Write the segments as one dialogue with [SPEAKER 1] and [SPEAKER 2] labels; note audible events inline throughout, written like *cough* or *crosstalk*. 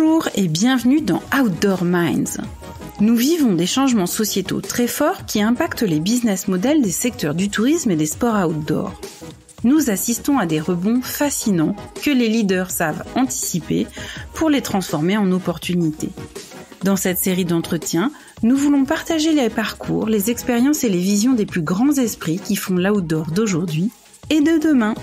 [SPEAKER 1] Bonjour et bienvenue dans Outdoor Minds. Nous vivons des changements sociétaux très forts qui impactent les business models des secteurs du tourisme et des sports outdoor. Nous assistons à des rebonds fascinants que les leaders savent anticiper pour les transformer en opportunités. Dans cette série d'entretiens, nous voulons partager les parcours, les expériences et les visions des plus grands esprits qui font l'outdoor d'aujourd'hui et de demain.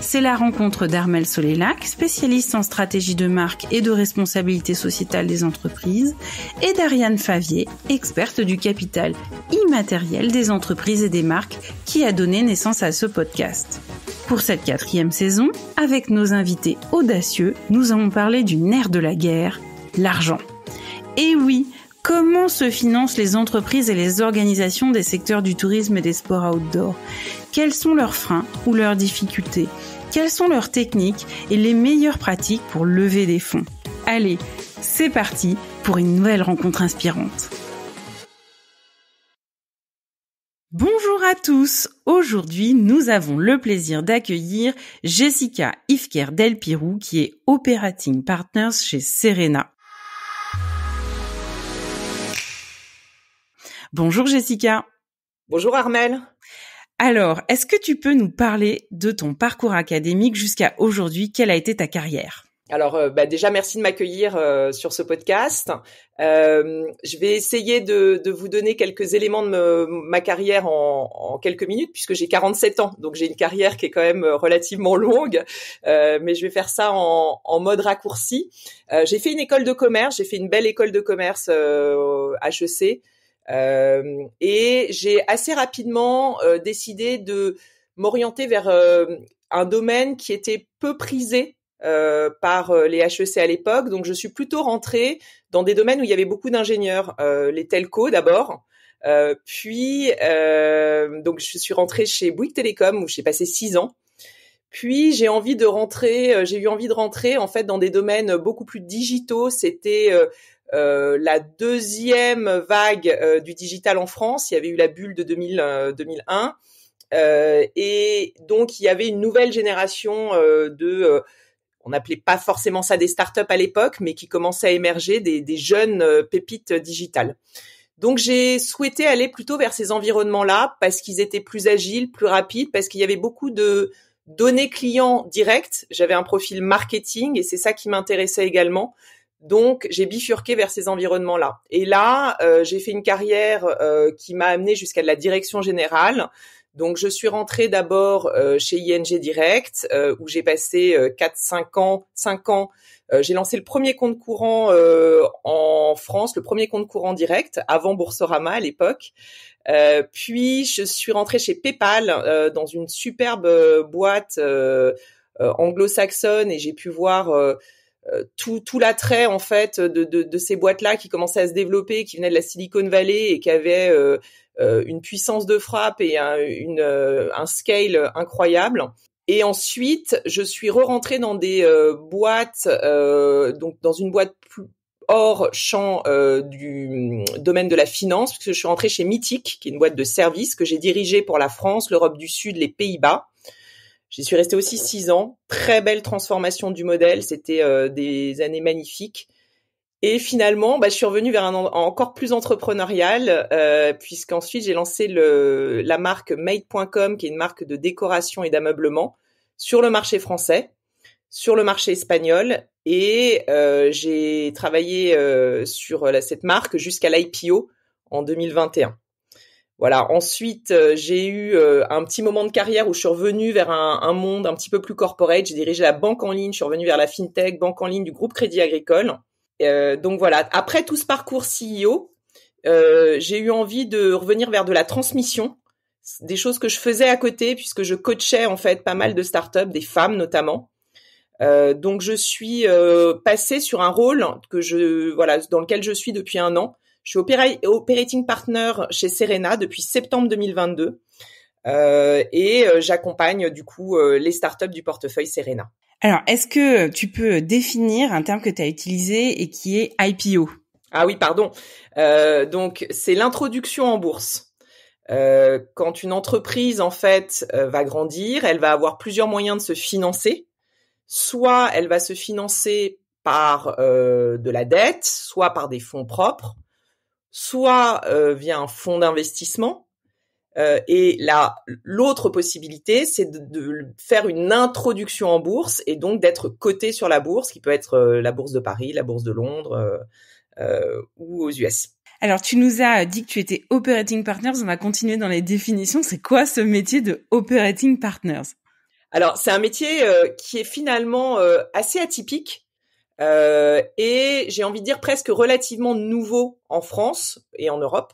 [SPEAKER 1] C'est la rencontre d'Armel Solélac, spécialiste en stratégie de marque et de responsabilité sociétale des entreprises, et d'Ariane Favier, experte du capital immatériel des entreprises et des marques, qui a donné naissance à ce podcast. Pour cette quatrième saison, avec nos invités audacieux, nous allons parler du nerf de la guerre, l'argent. Et oui, comment se financent les entreprises et les organisations des secteurs du tourisme et des sports outdoor quels sont leurs freins ou leurs difficultés Quelles sont leurs techniques et les meilleures pratiques pour lever des fonds Allez, c'est parti pour une nouvelle rencontre inspirante. Bonjour à tous. Aujourd'hui, nous avons le plaisir d'accueillir Jessica Ifker Delpirou qui est Operating Partners chez Serena. Bonjour Jessica. Bonjour Armel. Alors, est-ce que tu peux nous parler de ton parcours académique jusqu'à aujourd'hui Quelle a été ta carrière
[SPEAKER 2] alors euh, bah, déjà merci de m'accueillir euh, sur ce podcast. Euh, je vais essayer de, vous donner quelques éléments de ma carrière en, quelques minutes puisque j'ai 47 ans, donc j'ai une carrière qui est quand même relativement longue, mais je vais faire ça en, mode raccourci. j'ai fait une école de commerce, j'ai fait une belle école de commerce HEC. Euh, et j'ai assez rapidement euh, décidé de m'orienter vers euh, un domaine qui était peu prisé par les HEC à l'époque. Donc, je suis plutôt rentrée dans des domaines où il y avait beaucoup d'ingénieurs, les telcos d'abord. puis, donc, je suis rentrée chez Bouygues Télécom où j'ai passé six ans. Puis, j'ai envie de rentrer, j'ai eu envie de rentrer en fait dans des domaines beaucoup plus digitaux. C'était euh, la deuxième vague euh, du digital en France. Il y avait eu la bulle de 2000, euh, 2001. Euh, et donc, il y avait une nouvelle génération de... on n'appelait pas forcément ça des startups à l'époque, mais qui commençait à émerger des, des jeunes pépites digitales. Donc j'ai souhaité aller plutôt vers ces environnements-là parce qu'ils étaient plus agiles, plus rapides, parce qu'il y avait beaucoup de données clients directes. J'avais un profil marketing et c'est ça qui m'intéressait également. Donc, j'ai bifurqué vers ces environnements-là. Et là, euh, j'ai fait une carrière euh, qui m'a amené jusqu'à la direction générale. Donc, je suis rentrée d'abord euh, chez ING Direct, où j'ai passé 4-5 ans, Cinq ans. j'ai lancé le premier compte courant en France, le premier compte courant direct, avant Boursorama à l'époque. puis je suis rentrée chez PayPal dans une superbe boîte anglo-saxonne et j'ai pu voir euh, tout, tout l'attrait en fait de, de, ces boîtes-là qui commençaient à se développer, qui venaient de la Silicon Valley et qui avaient euh, euh, une puissance de frappe et un, un scale incroyable. Et ensuite, je suis re-rentrée dans des boîtes, donc dans une boîte hors champ du mm, domaine de la finance, puisque je suis rentrée chez Mythic, qui est une boîte de services que j'ai dirigée pour la France, l'Europe du Sud, les Pays-Bas. J'y suis restée aussi six ans. Très belle transformation du modèle. C'était euh, des années magnifiques. Et finalement, bah, je suis revenue vers un encore plus entrepreneurial, euh, puisqu'ensuite j'ai lancé le, la marque Made.com, qui est une marque de décoration et d'ameublement, sur le marché français, sur le marché espagnol, et euh, j'ai travaillé sur cette marque jusqu'à l'IPO en 2021. Voilà. Ensuite, euh, j'ai eu euh, un petit moment de carrière où je suis revenue vers un, monde un petit peu plus corporate. J'ai dirigé la banque en ligne. Je suis revenue vers la fintech, banque en ligne du groupe Crédit Agricole. Euh, donc voilà. Après tout ce parcours CEO, j'ai eu envie de revenir vers de la transmission, des choses que je faisais à côté puisque je coachais en fait pas mal de startups, des femmes notamment. donc je suis passée sur un rôle que je voilà dans lequel je suis depuis un an, je suis operating partner chez Serena depuis septembre 2022 euh, et euh, j'accompagne du coup euh, les startups du portefeuille Serena.
[SPEAKER 1] Alors, est-ce que tu peux définir un terme que tu as utilisé et qui est IPO Ah oui, pardon.
[SPEAKER 2] donc, c'est l'introduction en bourse. quand une entreprise en fait va grandir, elle va avoir plusieurs moyens de se financer. Soit elle va se financer par de la dette, soit par des fonds propres, soit euh, via un fonds d'investissement. Euh, et là, l'autre possibilité, c'est de, faire une introduction en bourse et donc d'être coté sur la bourse, qui peut être euh, la bourse de Paris, la bourse de Londres ou aux US.
[SPEAKER 1] Alors, tu nous as dit que tu étais operating partners. On va continuer dans les définitions. C'est quoi ce métier de operating partners
[SPEAKER 2] Alors, c'est un métier qui est finalement assez atypique euh, et j'ai envie de dire presque relativement nouveau en France et en Europe.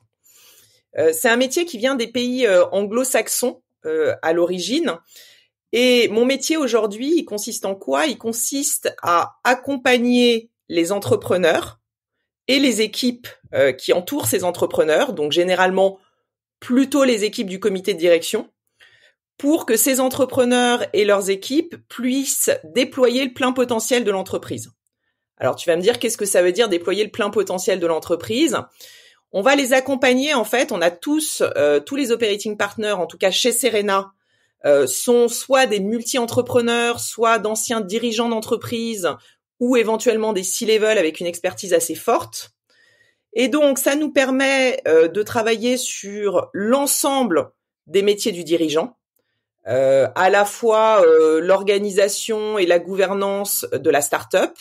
[SPEAKER 2] Euh, c'est un métier qui vient des pays euh, anglo-saxons euh, à l'origine. Et mon métier aujourd'hui, il consiste en quoi Il consiste à accompagner les entrepreneurs et les équipes qui entourent ces entrepreneurs, donc généralement plutôt les équipes du comité de direction, pour que ces entrepreneurs et leurs équipes puissent déployer le plein potentiel de l'entreprise. Alors tu vas me dire qu'est-ce que ça veut dire déployer le plein potentiel de l'entreprise On va les accompagner en fait. On a tous euh, tous les operating partners, en tout cas chez Serena, euh, sont soit des multi-entrepreneurs, soit d'anciens dirigeants d'entreprise ou éventuellement des C-level avec une expertise assez forte. Et donc ça nous permet euh, de travailler sur l'ensemble des métiers du dirigeant. à la fois l'organisation et la gouvernance de la start-up,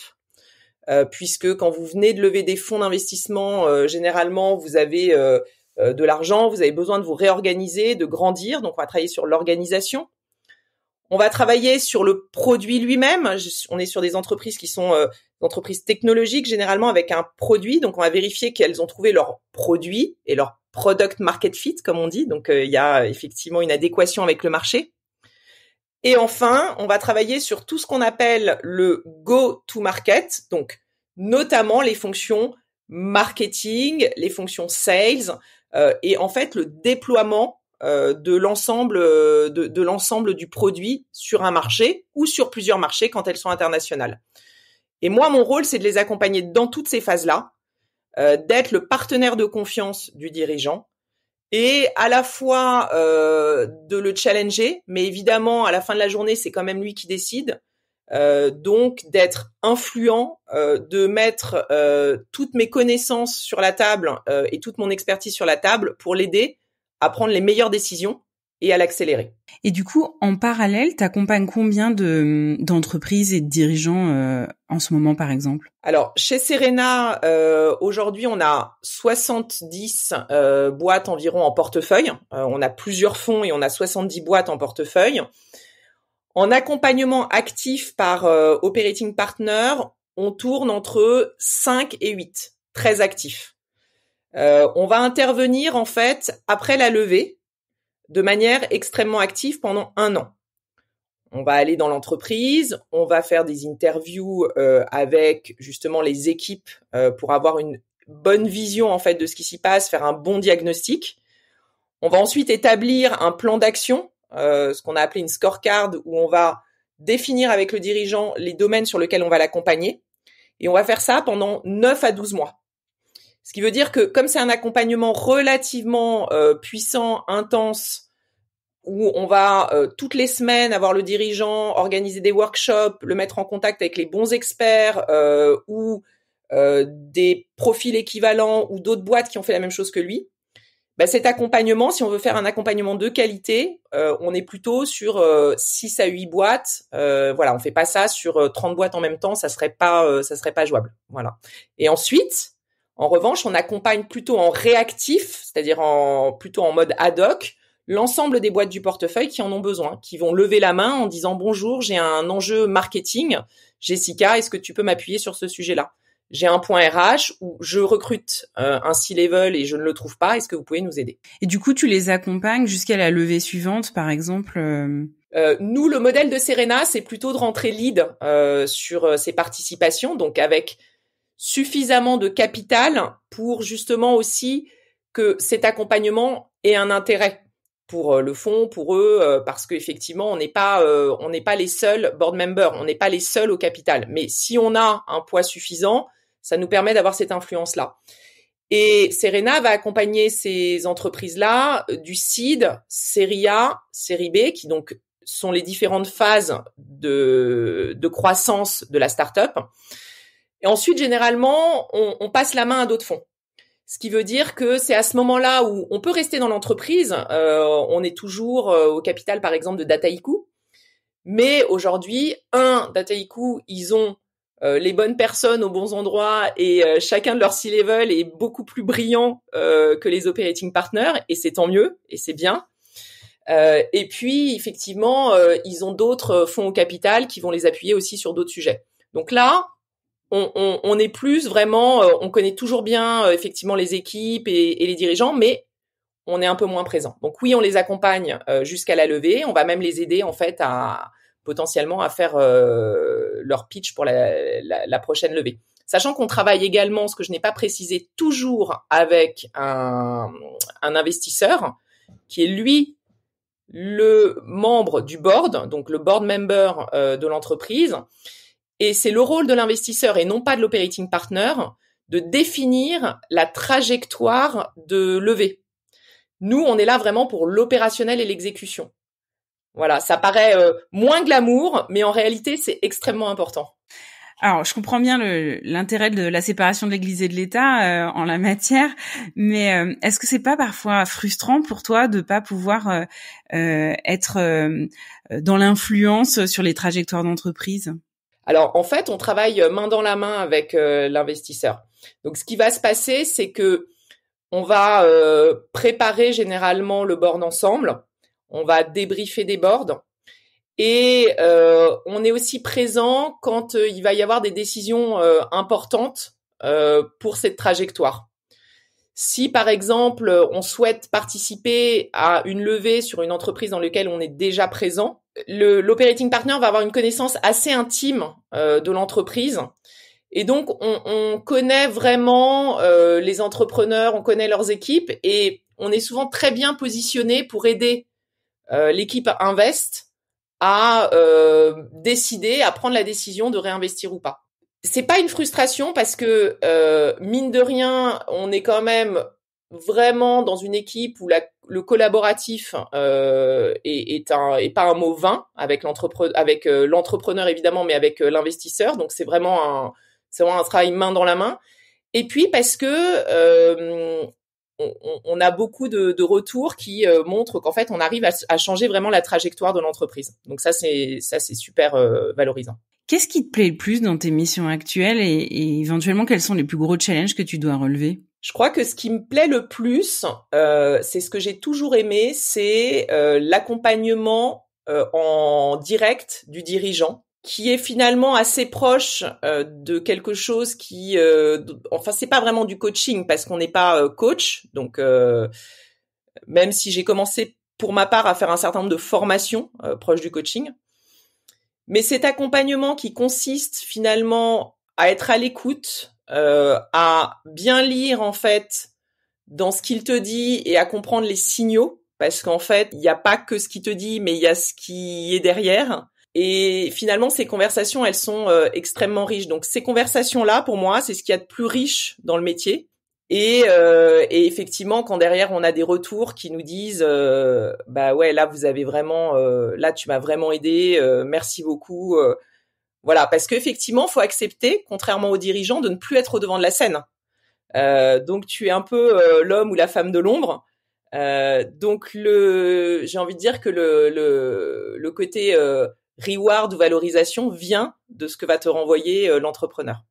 [SPEAKER 2] euh, puisque quand vous venez de lever des fonds d'investissement, euh, généralement, vous avez euh, de l'argent, vous avez besoin de vous réorganiser, de grandir. Donc, on va travailler sur l'organisation. On va travailler sur le produit lui-même. On est sur des entreprises qui sont entreprises technologiques, généralement avec un produit. Donc, on va vérifier qu'elles ont trouvé leur produit et leur product market fit, comme on dit. Donc, il y a effectivement une adéquation avec le marché. Et enfin, on va travailler sur tout ce qu'on appelle le go-to-market, donc notamment les fonctions marketing, les fonctions sales, euh, et en fait le déploiement euh, de l'ensemble euh, de, l'ensemble du produit sur un marché ou sur plusieurs marchés quand elles sont internationales. Et moi, mon rôle, c'est de les accompagner dans toutes ces phases-là, d'être le partenaire de confiance du dirigeant et à la fois euh, de le challenger, mais évidemment à la fin de la journée c'est quand même lui qui décide. Euh, donc d'être influent, euh, de mettre toutes mes connaissances sur la table et toute mon expertise sur la table pour l'aider à prendre les meilleures décisions et à l'accélérer.
[SPEAKER 1] Et du coup, en parallèle, tu accompagnes combien de, d'entreprises et de dirigeants euh, en ce moment, par exemple
[SPEAKER 2] Alors, chez Serena, euh, aujourd'hui, on a 70 euh, boîtes environ en portefeuille. Euh, on a plusieurs fonds et on a 70 boîtes en portefeuille. En accompagnement actif par euh, operating partner, on tourne entre 5 et 8, très actifs. on va intervenir en fait après la levée, de manière extrêmement active pendant un an. On va aller dans l'entreprise, on va faire des interviews euh, avec justement les équipes euh, pour avoir une bonne vision en fait de ce qui s'y passe, faire un bon diagnostic. On va ensuite établir un plan d'action, euh, ce qu'on a appelé une scorecard, où on va définir avec le dirigeant les domaines sur lesquels on va l'accompagner. Et on va faire ça pendant 9 à 12 mois. Ce qui veut dire que comme c'est un accompagnement relativement euh, puissant, intense, où on va euh, toutes les semaines avoir le dirigeant, organiser des workshops, le mettre en contact avec les bons experts euh, ou des profils équivalents ou d'autres boîtes qui ont fait la même chose que lui. Bah, cet accompagnement, si on veut faire un accompagnement de qualité, on est plutôt sur 6 à 8 boîtes. voilà, on fait pas ça sur 30 boîtes en même temps, ça serait pas ça serait pas jouable. Voilà. Et ensuite, en revanche, on accompagne plutôt en réactif, c'est-à-dire en, plutôt en mode ad hoc, l'ensemble des boîtes du portefeuille qui en ont besoin, qui vont lever la main en disant bonjour, j'ai un enjeu marketing, Jessica, est-ce que tu peux m'appuyer sur ce sujet-là j'ai un point RH où je recrute euh, un C-level et je ne le trouve pas. Est-ce que vous pouvez nous aider
[SPEAKER 1] Et du coup, tu les accompagnes jusqu'à la levée suivante, par exemple euh?
[SPEAKER 2] Euh, nous, le modèle de Serena, c'est plutôt de rentrer lead sur ses participations, donc avec suffisamment de capital pour justement aussi que cet accompagnement ait un intérêt pour euh, le fonds, pour eux, euh, parce qu'effectivement, on n'est pas, euh, on n'est pas les seuls board members, on n'est pas les seuls au capital. Mais si on a un poids suffisant, ça nous permet d'avoir cette influence-là. Et Serena va accompagner ces entreprises-là du CID, série A, série B, qui donc sont les différentes phases de, de croissance de la start up et ensuite, généralement, on, on passe la main à d'autres fonds. Ce qui veut dire que c'est à ce moment-là où on peut rester dans l'entreprise. Euh, on est toujours euh, au capital, par exemple, de Dataiku. Mais aujourd'hui, un, Dataiku, ils ont euh, les bonnes personnes aux bons endroits et euh, chacun de leurs C-level est beaucoup plus brillant euh, que les operating partners et c'est tant mieux et c'est bien. Euh, et puis effectivement, ils ont d'autres fonds au capital qui vont les appuyer aussi sur d'autres sujets. Donc là, on, est plus vraiment, euh, on connaît toujours bien euh, effectivement les équipes et, les dirigeants, mais on est un peu moins présent. Donc oui, on les accompagne euh, jusqu'à la levée, on va même les aider en fait à potentiellement à faire leur pitch pour la, prochaine levée. Sachant qu'on travaille également, ce que je n'ai pas précisé, toujours avec un, un investisseur qui est lui le membre du board, donc le board member de l'entreprise, et c'est le rôle de l'investisseur et non pas de l'operating partner de définir la trajectoire de levée. Nous, on est là vraiment pour l'opérationnel et l'exécution. Voilà, ça paraît euh, moins glamour, mais en réalité, c'est extrêmement important.
[SPEAKER 1] Alors, je comprends bien l'intérêt de la séparation de l'Église et de l'État euh, en la matière, mais euh, est-ce que c'est pas parfois frustrant pour toi de pas pouvoir être dans l'influence sur les trajectoires d'entreprise
[SPEAKER 2] alors en fait, on travaille euh, main dans la main avec euh, l'investisseur. Donc ce qui va se passer, c'est que on va euh, préparer généralement le board ensemble, on va débriefer des boards et on est aussi présent quand il va y avoir des décisions importantes pour cette trajectoire. Si par exemple on souhaite participer à une levée sur une entreprise dans laquelle on est déjà présent, l'operating partner va avoir une connaissance assez intime euh, de l'entreprise. Et donc, on, on connaît vraiment euh, les entrepreneurs, on connaît leurs équipes et on est souvent très bien positionné pour aider euh, l'équipe Invest à euh, décider, à prendre la décision de réinvestir ou pas. C'est pas une frustration parce que euh, mine de rien, on est quand même vraiment dans une équipe où la, le collaboratif euh, est, est, un, est pas un mot vain avec l'entrepreneur, avec euh, l'entrepreneur évidemment, mais avec euh, l'investisseur. Donc c'est vraiment un, c'est vraiment un travail main dans la main. Et puis parce que euh, on, on, a beaucoup de, de retours qui montrent qu'en fait on arrive à, à, changer vraiment la trajectoire de l'entreprise. Donc ça c'est ça c'est super valorisant.
[SPEAKER 1] Qu'est-ce qui te plaît le plus dans tes missions actuelles et, et éventuellement quels sont les plus gros challenges que tu dois relever je
[SPEAKER 2] crois que ce qui me plaît le plus, euh, c'est ce que j'ai toujours aimé, c'est euh, l'accompagnement euh, en direct du dirigeant qui est finalement assez proche de quelque chose qui enfin c'est pas vraiment du coaching parce qu'on n'est pas coach donc même si j'ai commencé pour ma part à faire un certain nombre de formations proches du coaching mais cet accompagnement qui consiste finalement à être à l'écoute euh, à bien lire en fait dans ce qu'il te dit et à comprendre les signaux parce qu'en fait il n'y a pas que ce qu'il te dit mais il y a ce qui est derrière et finalement ces conversations elles sont euh, extrêmement riches donc ces conversations là pour moi c'est ce qu'il y a de plus riche dans le métier et, euh, effectivement, quand derrière on a des retours qui nous disent, euh, bah ouais, là vous avez vraiment, là tu m'as vraiment aidé, merci beaucoup, voilà, parce qu'effectivement, faut accepter, contrairement aux dirigeants, de ne plus être au devant de la scène. Euh, donc tu es un peu euh, l'homme ou la femme de l'ombre. Euh, donc le, j'ai envie de dire que le le côté reward ou valorisation vient de ce que va te renvoyer l'entrepreneur.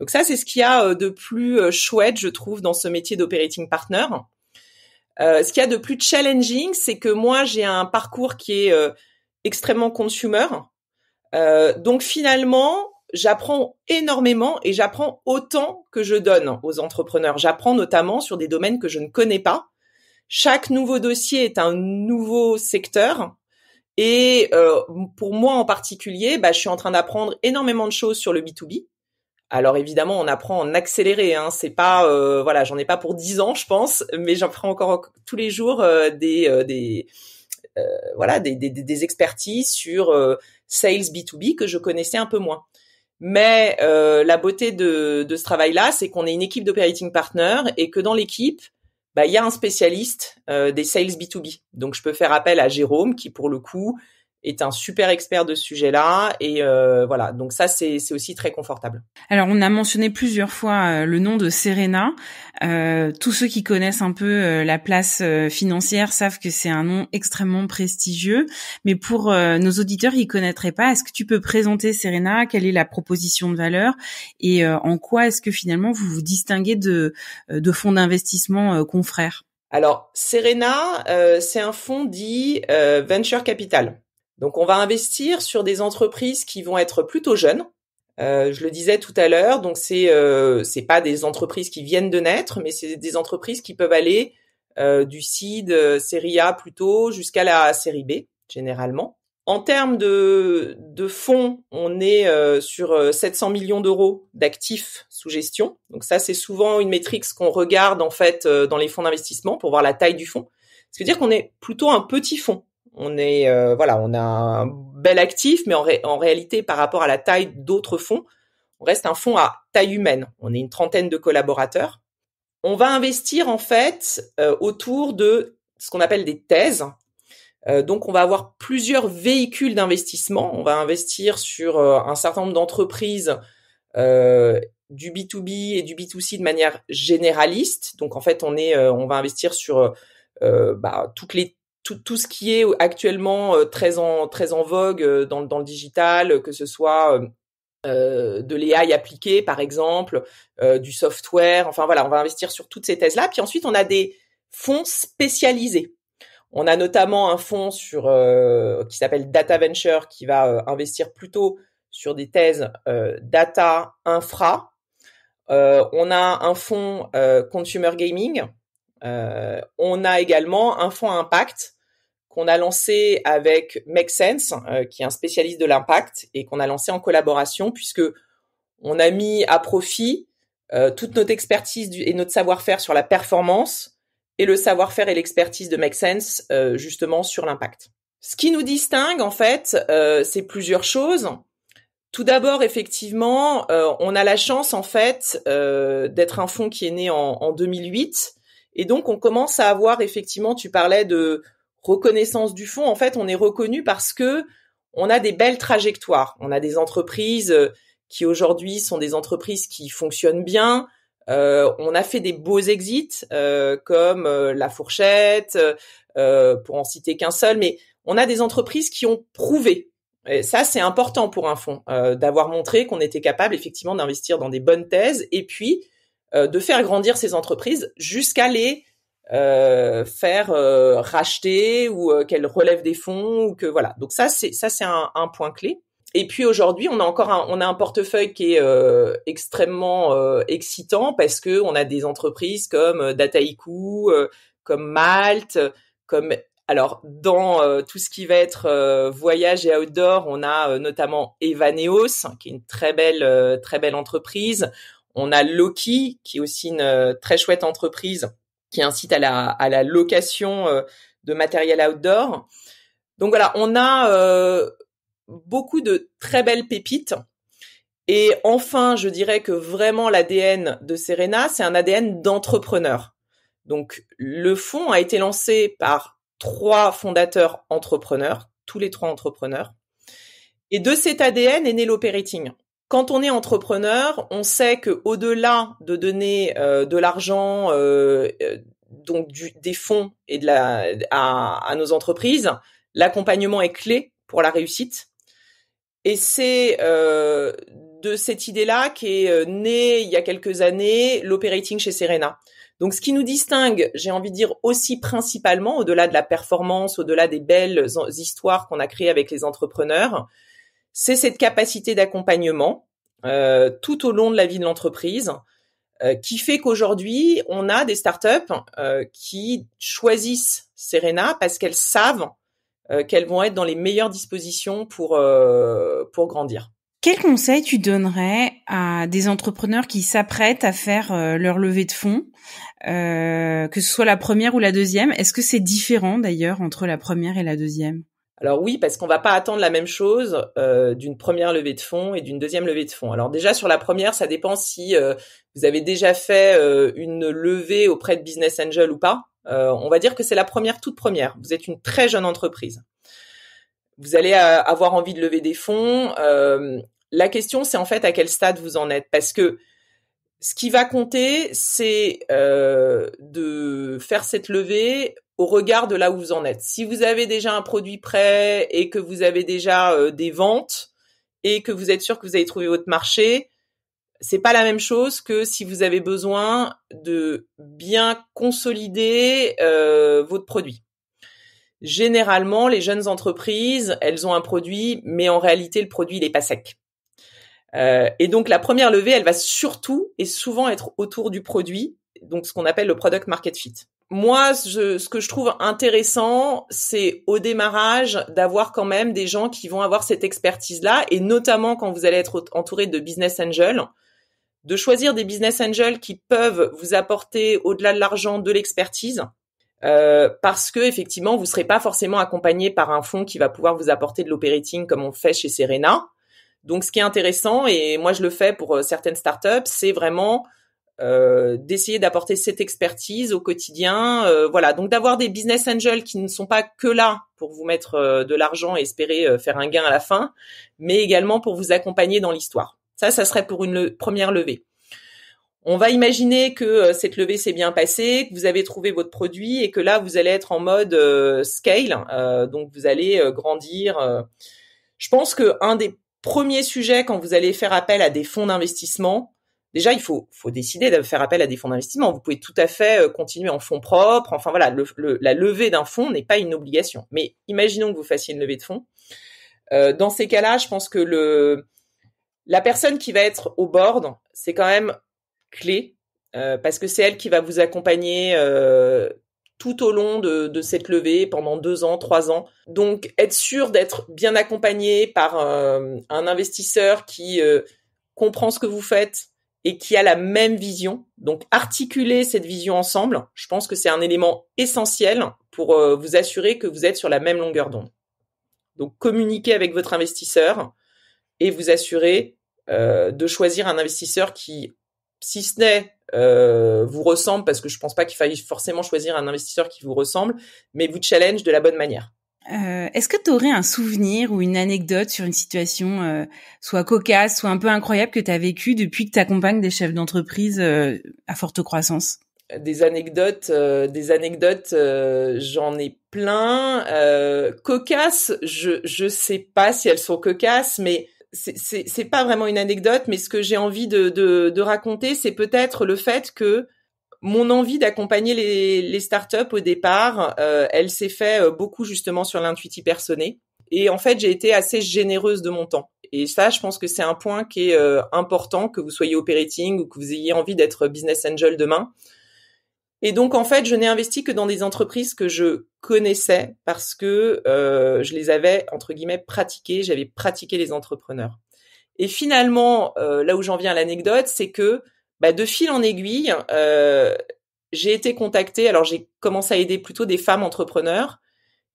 [SPEAKER 2] Donc ça, c'est ce qu'il y a de plus chouette, je trouve, dans ce métier d'operating partner. ce qu'il y a de plus challenging, c'est que moi, j'ai un parcours qui est extrêmement consumer. Euh, donc finalement, j'apprends énormément et j'apprends autant que je donne aux entrepreneurs. J'apprends notamment sur des domaines que je ne connais pas. Chaque nouveau dossier est un nouveau secteur. Et euh, pour moi en particulier, bah, je suis en train d'apprendre énormément de choses sur le B2B. Alors évidemment, on apprend en accéléré. Hein. C'est pas, euh, voilà, j'en ai pas pour dix ans, je pense, mais j'apprends encore tous les jours euh, des, euh, des euh, voilà des, des, des, expertises sur euh, sales B2B que je connaissais un peu moins. Mais euh, la beauté de, de ce travail-là, c'est qu'on est une équipe d'operating partner et que dans l'équipe, bah, il y a un spécialiste des sales B2B. Donc, je peux faire appel à Jérôme qui, pour le coup, est un super expert de ce sujet-là. Et euh, voilà, donc ça, c'est aussi très confortable.
[SPEAKER 1] Alors, on a mentionné plusieurs fois euh, le nom de Serena. Euh, tous ceux qui connaissent un peu euh, la place euh, financière savent que c'est un nom extrêmement prestigieux. Mais pour nos auditeurs ils ne connaîtraient pas, est-ce que tu peux présenter Serena Quelle est la proposition de valeur Et en quoi est-ce que finalement vous vous distinguez de, de fonds d'investissement confrères
[SPEAKER 2] alors, Serena, euh, c'est un fonds dit euh, venture capital. Donc on va investir sur des entreprises qui vont être plutôt jeunes. Euh, je le disais tout à l'heure, donc c'est euh, c'est pas des entreprises qui viennent de naître, mais c'est des entreprises qui peuvent aller euh, du seed euh, série A plutôt jusqu'à la série B généralement. En termes de de fonds, on est sur 700 millions d'euros d'actifs sous gestion. Donc ça c'est souvent une métrique qu'on regarde en fait dans les fonds d'investissement pour voir la taille du fonds. Ce qui veut dire qu'on est plutôt un petit fonds on est euh, voilà, on a un bel actif, mais en, réalité, par rapport à la taille d'autres fonds, on reste un fonds à taille humaine. On est une trentaine de collaborateurs. On va investir en fait euh, autour de ce qu'on appelle des thèses. Euh, donc, on va avoir plusieurs véhicules d'investissement. On va investir sur un certain nombre d'entreprises du B2B et du B2C de manière généraliste. Donc, en fait, on est, on va investir sur bah, toutes les tout, ce qui est euh, actuellement euh, très en très en vogue euh, dans, dans le digital, que ce soit de l'AI appliqué, par exemple, du software. Enfin voilà, on va investir sur toutes ces thèses-là. Puis ensuite, on a des fonds spécialisés. On a notamment un fonds sur qui s'appelle Data Venture qui va investir plutôt sur des thèses data infra. on a un fonds consumer gaming. on a également un fonds impact qu'on a lancé avec Make Sense, euh, qui est un spécialiste de l'impact, et qu'on a lancé en collaboration, puisque on a mis à profit euh, toute notre expertise et notre savoir-faire sur la performance, et le savoir-faire et l'expertise de Make Sense, euh, justement, sur l'impact. Ce qui nous distingue, en fait, c'est plusieurs choses. Tout d'abord, effectivement, on a la chance, en fait, d'être un fonds qui est né en, en 2008, et donc on commence à avoir, effectivement, tu parlais de reconnaissance du fonds, en fait, on est reconnu parce que on a des belles trajectoires. On a des entreprises euh, qui aujourd'hui sont des entreprises qui fonctionnent bien. Euh, on a fait des beaux exits euh, comme la fourchette, pour en citer qu'un seul, mais on a des entreprises qui ont prouvé. Et ça, c'est important pour un fonds, d'avoir montré qu'on était capable effectivement d'investir dans des bonnes thèses et puis de faire grandir ces entreprises jusqu'à les euh, faire euh, racheter ou euh, qu'elle relève des fonds ou que voilà. Donc ça c'est ça c'est un, un, point clé. Et puis aujourd'hui, on a encore un, on a un portefeuille qui est extrêmement excitant parce que on a des entreprises comme Dataiku, comme Malte, comme alors dans tout ce qui va être voyage et outdoor, on a notamment Evaneos qui est une très belle très belle entreprise. On a Loki qui est aussi une très chouette entreprise qui incite à la, à la location euh, de matériel outdoor. Donc voilà, on a euh, beaucoup de très belles pépites. Et enfin, je dirais que vraiment l'ADN de Serena, c'est un ADN d'entrepreneur. Donc le fonds a été lancé par trois fondateurs entrepreneurs, tous les trois entrepreneurs. Et de cet ADN est né l'operating. Quand on est entrepreneur, on sait que au-delà de donner euh, de l'argent, euh, euh, donc des fonds et de la à, nos entreprises, l'accompagnement est clé pour la réussite. Et c'est de cette idée-là qu'est née il y a quelques années l'operating chez Serena. Donc ce qui nous distingue, j'ai envie de dire aussi principalement, au-delà de la performance, au-delà des belles histoires qu'on a créées avec les entrepreneurs, c'est cette capacité d'accompagnement euh, tout au long de la vie de l'entreprise euh, qui fait qu'aujourd'hui, on a des startups euh, qui choisissent Serena parce qu'elles savent euh, qu'elles vont être dans les meilleures dispositions pour, pour grandir.
[SPEAKER 1] Quel conseil tu donnerais à des entrepreneurs qui s'apprêtent à faire leur levée de fonds, que ce soit la première ou la deuxième Est-ce que c'est différent d'ailleurs entre la première et la deuxième
[SPEAKER 2] alors oui, parce qu'on va pas attendre la même chose euh, d'une première levée de fonds et d'une deuxième levée de fonds. Alors déjà sur la première, ça dépend si euh, vous avez déjà fait euh, une levée auprès de business angel ou pas. on va dire que c'est la première, toute première. Vous êtes une très jeune entreprise. Vous allez avoir envie de lever des fonds. la question, c'est en fait à quel stade vous en êtes, parce que ce qui va compter, c'est de faire cette levée au regard de là où vous en êtes. Si vous avez déjà un produit prêt et que vous avez déjà euh, des ventes et que vous êtes sûr que vous avez trouvé votre marché, c'est pas la même chose que si vous avez besoin de bien consolider euh, votre produit. Généralement, les jeunes entreprises, elles ont un produit, mais en réalité, le produit n'est pas sec. Euh, et donc la première levée, elle va surtout et souvent être autour du produit, donc ce qu'on appelle le product market fit moi, ce que je trouve intéressant, c'est au démarrage d'avoir quand même des gens qui vont avoir cette expertise-là, et notamment quand vous allez être entouré de business angels, de choisir des business angels qui peuvent vous apporter au-delà de l'argent de l'expertise, euh, parce que effectivement, vous serez pas forcément accompagné par un fonds qui va pouvoir vous apporter de l'operating comme on fait chez Serena. Donc, ce qui est intéressant, et moi je le fais pour euh, certaines startups, c'est vraiment euh, d'essayer d'apporter cette expertise au quotidien. Euh, voilà, donc d'avoir des business angels qui ne sont pas que là pour vous mettre euh, de l'argent et espérer faire un gain à la fin, mais également pour vous accompagner dans l'histoire. Ça, ça serait pour une première levée. On va imaginer que cette levée s'est bien passée, que vous avez trouvé votre produit et que là, vous allez être en mode scale, donc vous allez grandir. Je pense que un des premiers sujets quand vous allez faire appel à des fonds d'investissement, déjà il faut, faut décider de faire appel à des fonds d'investissement. Vous pouvez tout à fait euh, continuer en fonds propres. Enfin voilà, la levée d'un fonds n'est pas une obligation. Mais imaginons que vous fassiez une levée de fonds. Euh, dans ces cas-là, je pense que le, la personne qui va être au board, c'est quand même clé euh, parce que c'est elle qui va vous accompagner. tout au long de, de, cette levée pendant deux ans, trois ans. Donc être sûr d'être bien accompagné par un investisseur qui comprend ce que vous faites, et qui a la même vision. Donc articuler cette vision ensemble, je pense que c'est un élément essentiel pour euh, vous assurer que vous êtes sur la même longueur d'onde. Donc communiquer avec votre investisseur et vous assurer euh, de choisir un investisseur qui, si ce n'est euh, vous ressemble, parce que je pense pas qu'il faille forcément choisir un investisseur qui vous ressemble, mais vous challenge de la bonne manière.
[SPEAKER 1] Euh, est-ce que tu aurais un souvenir ou une anecdote sur une situation euh, soit cocasse, soit un peu incroyable que tu as vécue depuis que tu accompagnes des chefs d'entreprise euh, à forte croissance
[SPEAKER 2] Des anecdotes, des anecdotes, j'en ai plein. cocasse, je je sais pas si elles sont cocasses, mais c'est pas vraiment une anecdote. Mais ce que j'ai envie de, de raconter, c'est peut-être le fait que mon envie d'accompagner les, les, startups au départ, euh, elle s'est fait euh, beaucoup justement sur l'intuitif personné. Et en fait, j'ai été assez généreuse de mon temps. Et ça, je pense que c'est un point qui est euh, important, que vous soyez operating ou que vous ayez envie d'être business angel demain. Et donc, en fait, je n'ai investi que dans des entreprises que je connaissais parce que je les avais, entre guillemets, pratiquées, j'avais pratiqué les entrepreneurs. Et finalement, là où j'en viens à l'anecdote, c'est que bah, de fil en aiguille, euh, j'ai été contactée. Alors j'ai commencé à aider plutôt des femmes entrepreneurs,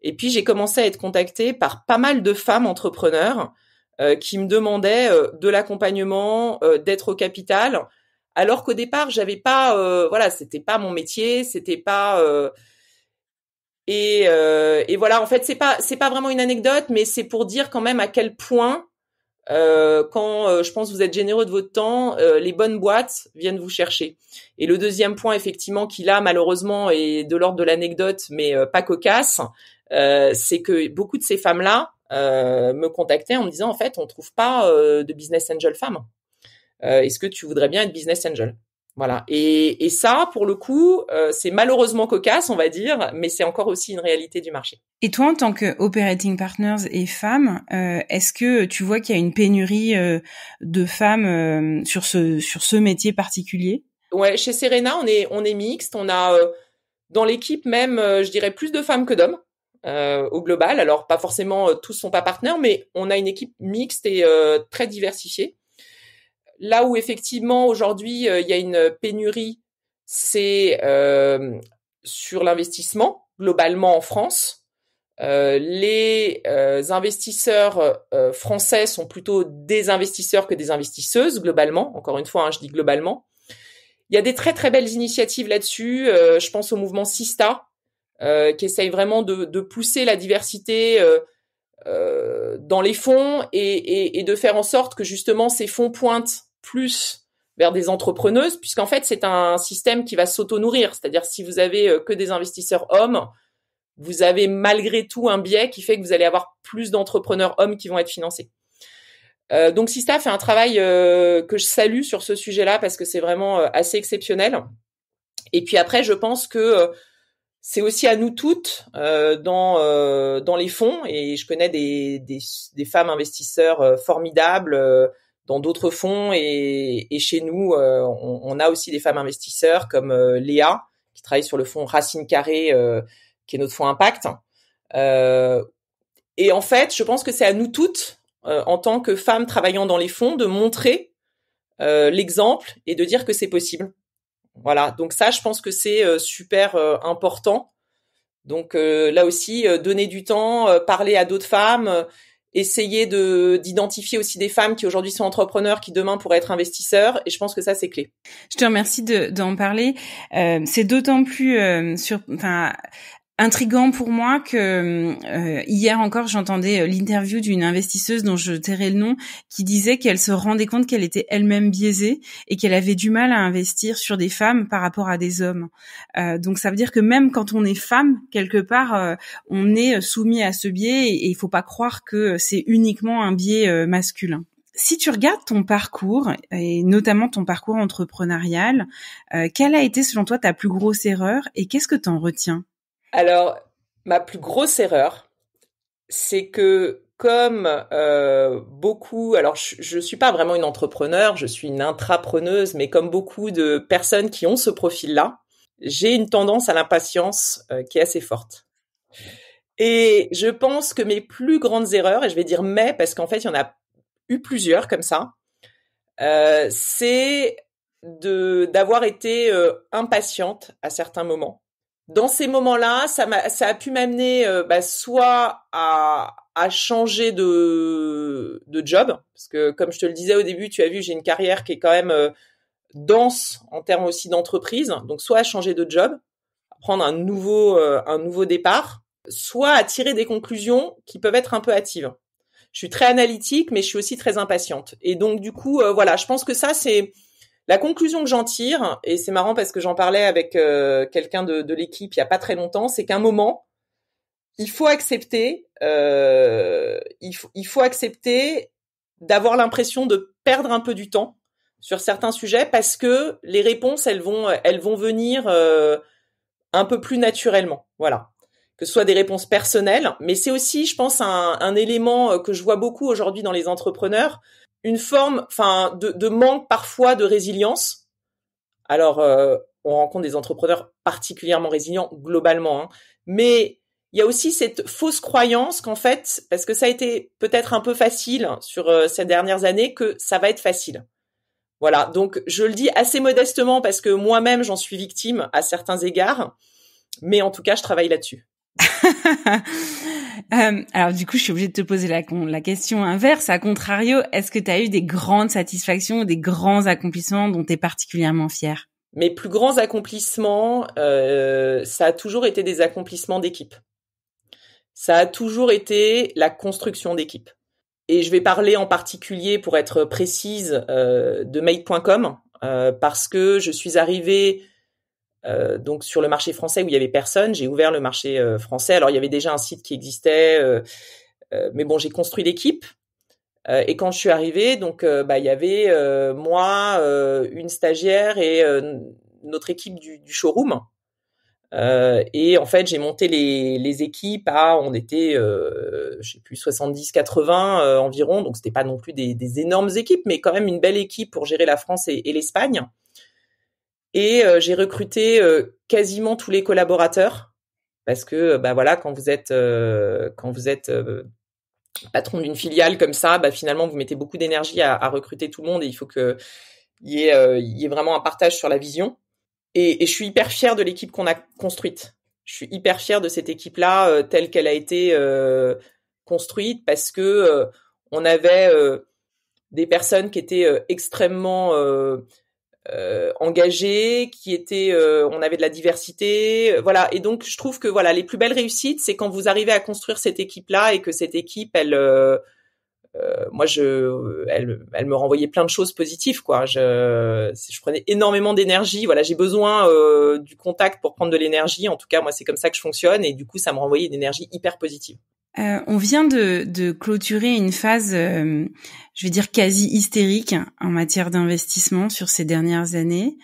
[SPEAKER 2] et puis j'ai commencé à être contactée par pas mal de femmes entrepreneurs euh, qui me demandaient euh, de l'accompagnement, d'être au capital, alors qu'au départ j'avais pas, voilà, c'était pas mon métier, c'était pas et, et voilà, en fait, c'est pas c'est pas vraiment une anecdote, mais c'est pour dire quand même à quel point euh, quand euh, je pense que vous êtes généreux de votre temps, euh, les bonnes boîtes viennent vous chercher. Et le deuxième point, effectivement, qui là malheureusement est de l'ordre de l'anecdote, mais pas cocasse, c'est que beaucoup de ces femmes-là me contactaient en me disant en fait, on trouve pas de business angel femme. Est-ce que tu voudrais bien être business angel voilà. Et, et, ça, pour le coup, euh, c'est malheureusement cocasse, on va dire, mais c'est encore aussi une réalité du marché.
[SPEAKER 1] Et toi, en tant que operating partners et femmes, euh, est-ce que tu vois qu'il y a une pénurie euh, de femmes sur ce sur ce métier particulier
[SPEAKER 2] Ouais, chez Serena, on est on est mixte. On a dans l'équipe même, je dirais plus de femmes que d'hommes au global. Alors pas forcément tous sont pas partenaires, mais on a une équipe mixte et très diversifiée là où effectivement aujourd'hui euh, il y a une pénurie, c'est euh, sur l'investissement globalement en France. Euh, les investisseurs français sont plutôt des investisseurs que des investisseuses globalement. Encore une fois, hein, je dis globalement. Il y a des très très belles initiatives là-dessus. je pense au mouvement Sista qui essaye vraiment de, de pousser la diversité euh, dans les fonds et, et, et, de faire en sorte que justement ces fonds pointent plus vers des entrepreneuses, puisqu'en fait c'est un système qui va s'auto-nourrir. C'est-à-dire si vous avez euh, que des investisseurs hommes, vous avez malgré tout un biais qui fait que vous allez avoir plus d'entrepreneurs hommes qui vont être financés. Euh, donc Sista fait un travail euh, que je salue sur ce sujet-là parce que c'est vraiment assez exceptionnel. Et puis après, je pense que c'est aussi à nous toutes euh, dans euh, dans les fonds et je connais des des, femmes investisseurs euh, formidables dans d'autres fonds et, chez nous on, a aussi des femmes investisseurs comme Léa qui travaille sur le fonds Racine Carrée qui est notre fonds Impact et en fait je pense que c'est à nous toutes en tant que femmes travaillant dans les fonds de montrer l'exemple et de dire que c'est possible voilà, donc ça, je pense que c'est euh, super euh, important. Donc euh, là aussi, donner du temps, parler à d'autres femmes, essayer de d'identifier aussi des femmes qui aujourd'hui sont entrepreneurs, qui demain pourraient être
[SPEAKER 1] investisseurs. Et je pense que ça, c'est clé. Je te remercie d'en parler. Euh, c'est d'autant plus sur, enfin, intrigant pour moi que euh, hier encore j'entendais euh, l'interview d'une investisseuse dont je tairai le nom qui disait qu'elle se rendait compte qu'elle était elle-même biaisée et qu'elle avait du mal à investir sur des femmes par rapport à des hommes. Euh, donc ça veut dire que même quand on est femme quelque part on est soumis à ce biais et il faut pas croire que c'est uniquement un biais masculin si tu regardes ton parcours et notamment ton parcours entrepreneurial, quelle a été selon toi ta plus grosse erreur et qu'est-ce que t'en retiens
[SPEAKER 2] alors, ma plus grosse erreur, c'est que comme euh, beaucoup, alors je ne suis pas vraiment une entrepreneur, je suis une intrapreneuse, mais comme beaucoup de personnes qui ont ce profil-là, j'ai une tendance à l'impatience euh, qui est assez forte. Et je pense que mes plus grandes erreurs, et je vais dire mais parce qu'en fait il y en a eu plusieurs comme ça, euh, c'est d'avoir été impatiente à certains moments dans ces moments-là, ça a, ça a pu m'amener euh, bah, soit à, à changer de, de job, parce que comme je te le disais au début, tu as vu, j'ai une carrière qui est quand même euh, dense en termes aussi d'entreprise, donc soit à changer de job, à prendre un nouveau, euh, un nouveau départ, soit à tirer des conclusions qui peuvent être un peu hâtives. Je suis très analytique, mais je suis aussi très impatiente. Et donc du coup, voilà, je pense que ça, c'est la conclusion que j'en tire, et c'est marrant parce que j'en parlais avec euh, quelqu'un de, l'équipe il n'y a pas très longtemps, c'est qu'à un moment, il faut accepter, euh, il, accepter d'avoir l'impression de perdre un peu du temps sur certains sujets parce que les réponses, elles vont, elles vont venir euh, un peu plus naturellement. Voilà. Que ce soit des réponses personnelles, mais c'est aussi, je pense, un élément que je vois beaucoup aujourd'hui dans les entrepreneurs une forme, enfin, de, manque parfois de résilience. Alors, euh, on rencontre des entrepreneurs particulièrement résilients globalement, hein. mais il y a aussi cette fausse croyance qu'en fait, parce que ça a été peut-être un peu facile sur euh, ces dernières années, que ça va être facile. Voilà, donc je le dis assez modestement parce que moi-même j'en suis victime à certains égards, mais en tout cas je travaille là-dessus. *laughs*
[SPEAKER 1] Euh, alors du coup, je suis obligée de te poser la, la question inverse. À contrario, est-ce que tu as eu des grandes satisfactions, des grands accomplissements dont tu es particulièrement fière
[SPEAKER 2] Mes plus grands accomplissements, euh, ça a toujours été des accomplissements d'équipe. Ça a toujours été la construction d'équipe. Et je vais parler en particulier, pour être précise, euh, de Make.com euh, parce que je suis arrivée euh, donc sur le marché français où il y avait personne, j'ai ouvert le marché euh, français. Alors il y avait déjà un site qui existait, euh, mais bon j'ai construit l'équipe. et quand je suis arrivée, donc bah il y avait moi, une stagiaire et notre équipe du, showroom. et en fait j'ai monté les, équipes à on était je ne sais plus 70 80 environ donc c'était pas non plus des, énormes équipes mais quand même une belle équipe pour gérer la France et l'Espagne et euh, j'ai recruté euh, quasiment tous les collaborateurs parce que euh, bah voilà quand vous êtes quand vous êtes patron d'une filiale comme ça bah, finalement vous mettez beaucoup d'énergie à, recruter tout le monde et il faut qu'il y ait, y vraiment un partage sur la vision et, je suis hyper fière de l'équipe qu'on a construite je suis hyper fière de cette équipe là telle qu'elle a été construite parce que on avait des personnes qui étaient extrêmement euh, engagés, qui était, euh, on avait de la diversité, euh, voilà. Et donc je trouve que voilà, les plus belles réussites, c'est quand vous arrivez à construire cette équipe-là et que cette équipe, elle, euh, euh, moi, je, elle, elle, me renvoyait plein de choses positives, quoi.
[SPEAKER 1] Je, je
[SPEAKER 2] prenais énormément d'énergie. Voilà, j'ai besoin euh, du contact pour prendre de l'énergie. En tout cas, moi, c'est comme ça que je fonctionne, et du coup, ça me renvoyait une énergie hyper positive.
[SPEAKER 1] Euh, on vient de, de, clôturer une phase, je vais dire quasi hystérique hein, en matière d'investissement sur ces dernières années.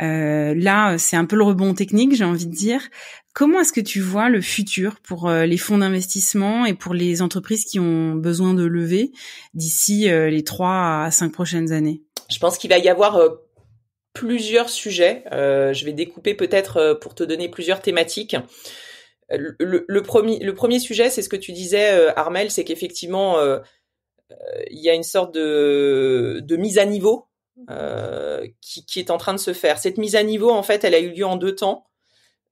[SPEAKER 1] là, c'est un peu le rebond technique, j'ai envie de dire. Comment est-ce que tu vois le futur pour euh, les fonds d'investissement et pour les entreprises qui ont besoin de lever d'ici euh, les trois à cinq prochaines années Je pense qu'il
[SPEAKER 2] va y avoir euh, plusieurs sujets. je vais découper peut-être pour te donner plusieurs thématiques. Le, premier, le premier sujet, c'est ce que tu disais, Armel, c'est qu'effectivement, il y a une sorte de, mise à niveau qui, est en train de se faire. Cette mise à niveau, en fait, elle a eu lieu en deux temps.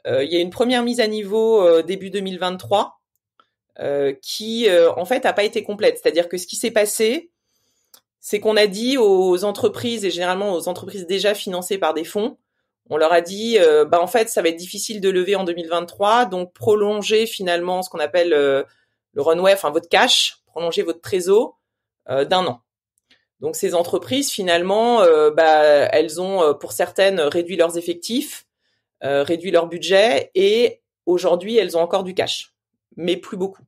[SPEAKER 2] Euh, il y a une première mise à niveau euh, début 2023 euh, qui, en fait, n'a pas été complète. C'est-à-dire que ce qui s'est passé, c'est qu'on a dit aux entreprises et généralement aux entreprises déjà financées par des fonds, on leur a dit, bah en fait, ça va être difficile de lever en 2023, donc prolonger finalement ce qu'on appelle le runway, enfin votre cash, prolonger votre trésor d'un an. Donc ces entreprises finalement, bah, elles ont pour certaines réduit leurs effectifs, euh, réduit leur budget et aujourd'hui elles ont encore du cash, mais plus beaucoup.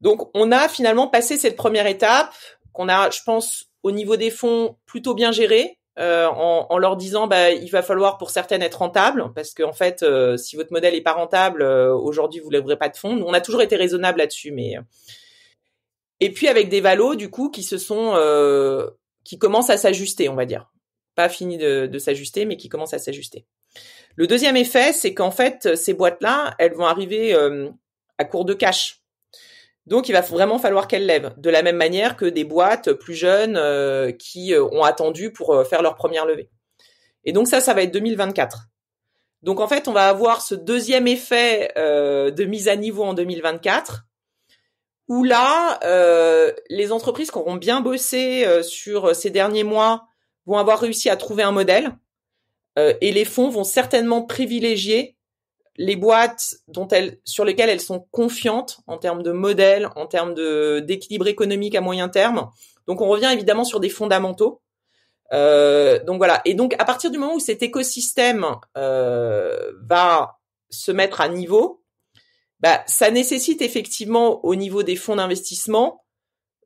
[SPEAKER 2] Donc on a finalement passé cette première étape qu'on a, je pense, au niveau des fonds plutôt bien géré. Euh, en, leur disant bah, il va falloir pour certaines être rentables parce qu'en fait euh, si votre modèle est pas rentable aujourd'hui vous lèverez pas de fonds on a toujours été raisonnable là-dessus mais et puis avec des valos du coup qui se sont qui commencent à s'ajuster on va dire pas fini de, de s'ajuster mais qui commencent à s'ajuster le deuxième effet, c'est qu'en fait, ces boîtes-là, elles vont arriver euh, à court de cash. Donc, il va vraiment falloir qu'elles lèvent. De la même manière que des boîtes plus jeunes euh, qui euh, ont attendu pour faire leur première levée. Et donc ça, ça va être 2024. Donc en fait, on va avoir ce deuxième effet de mise à niveau en 2024, où là, les entreprises qui auront bien bossé sur ces derniers mois vont avoir réussi à trouver un modèle. Euh, et les fonds vont certainement privilégier les boîtes dont elles, sur lesquelles elles sont confiantes en termes de modèle, en termes d'équilibre économique à moyen terme. Donc on revient évidemment sur des fondamentaux. Euh, donc voilà. Et donc à partir du moment où cet écosystème euh, va se mettre à niveau, bah, ça nécessite effectivement au niveau des fonds d'investissement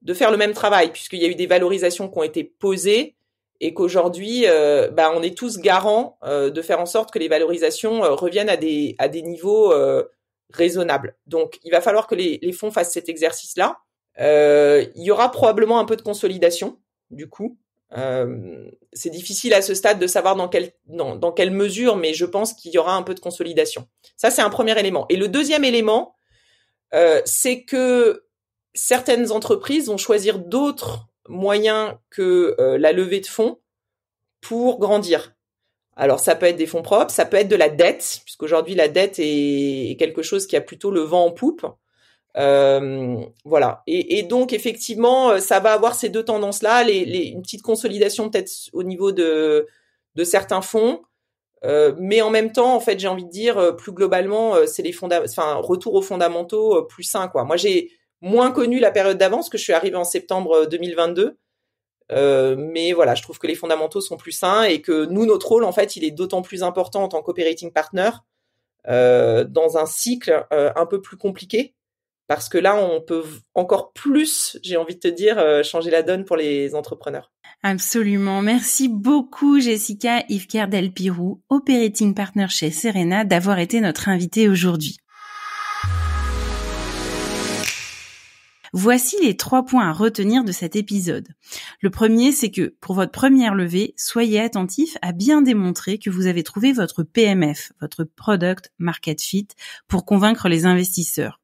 [SPEAKER 2] de faire le même travail puisqu'il y a eu des valorisations qui ont été posées, et qu'aujourd'hui, euh, bah, on est tous garants euh, de faire en sorte que les valorisations euh, reviennent à des, à des niveaux raisonnables. Donc, il va falloir que les, les fonds fassent cet exercice-là. il y aura probablement un peu de consolidation, du coup. c'est difficile à ce stade de savoir dans quelle, dans, dans quelle mesure, mais je pense qu'il y aura un peu de consolidation. Ça, c'est un premier élément. Et le deuxième élément, c'est que certaines entreprises vont choisir d'autres moyen que euh, la levée de fonds pour grandir. Alors ça peut être des fonds propres, ça peut être de la dette, puisqu'aujourd'hui la dette est, quelque chose qui a plutôt le vent en poupe. Euh, voilà. Et, donc effectivement, euh, ça va avoir ces deux tendances-là, les, une petite consolidation peut-être au niveau de, de certains fonds, mais en même temps, en fait, j'ai envie de dire plus globalement, c'est les fonds enfin retour aux fondamentaux plus sain quoi. Moi j'ai moins connu la période d'avance, que je suis arrivée en septembre 2022. Euh, euh, mais voilà, je trouve que les fondamentaux sont plus sains et que nous, notre rôle, en fait, il est d'autant plus important en tant qu'operating partner euh, dans un cycle euh, un peu plus compliqué. Parce que là, on peut encore plus, j'ai envie de te dire, changer la donne pour les entrepreneurs.
[SPEAKER 1] Absolument. Merci beaucoup, Jessica Yves Del Pirou, operating partner chez Serena, d'avoir été notre invitée aujourd'hui. Voici les trois points à retenir de cet épisode. Le premier, c'est que pour votre première levée, soyez attentif à bien démontrer que vous avez trouvé votre PMF, votre Product Market Fit, pour convaincre les investisseurs.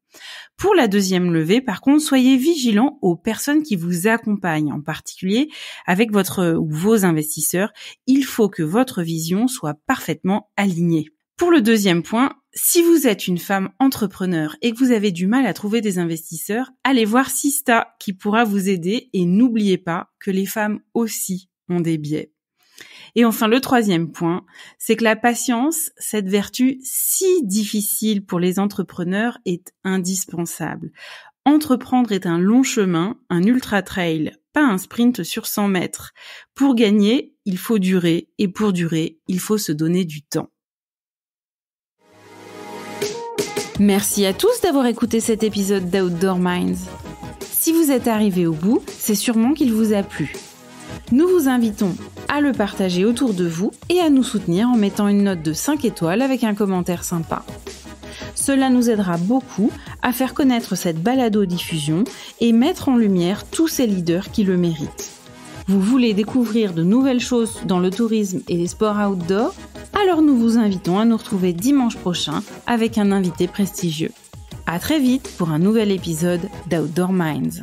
[SPEAKER 1] Pour la deuxième levée, par contre, soyez vigilant aux personnes qui vous accompagnent, en particulier avec votre ou vos investisseurs. Il faut que votre vision soit parfaitement alignée. Pour le deuxième point, si vous êtes une femme entrepreneur et que vous avez du mal à trouver des investisseurs, allez voir Sista qui pourra vous aider et n'oubliez pas que les femmes aussi ont des biais. Et enfin, le troisième point, c'est que la patience, cette vertu si difficile pour les entrepreneurs, est indispensable. Entreprendre est un long chemin, un ultra-trail, pas un sprint sur 100 mètres. Pour gagner, il faut durer, et pour durer, il faut se donner du temps. Merci à tous d'avoir écouté cet épisode d'Outdoor Minds. Si vous êtes arrivé au bout, c'est sûrement qu'il vous a plu. Nous vous invitons à le partager autour de vous et à nous soutenir en mettant une note de 5 étoiles avec un commentaire sympa. Cela nous aidera beaucoup à faire connaître cette balado-diffusion et mettre en lumière tous ces leaders qui le méritent. Vous voulez découvrir de nouvelles choses dans le tourisme et les sports outdoor Alors nous vous invitons à nous retrouver dimanche prochain avec un invité prestigieux. À très vite pour un nouvel épisode d'Outdoor Minds.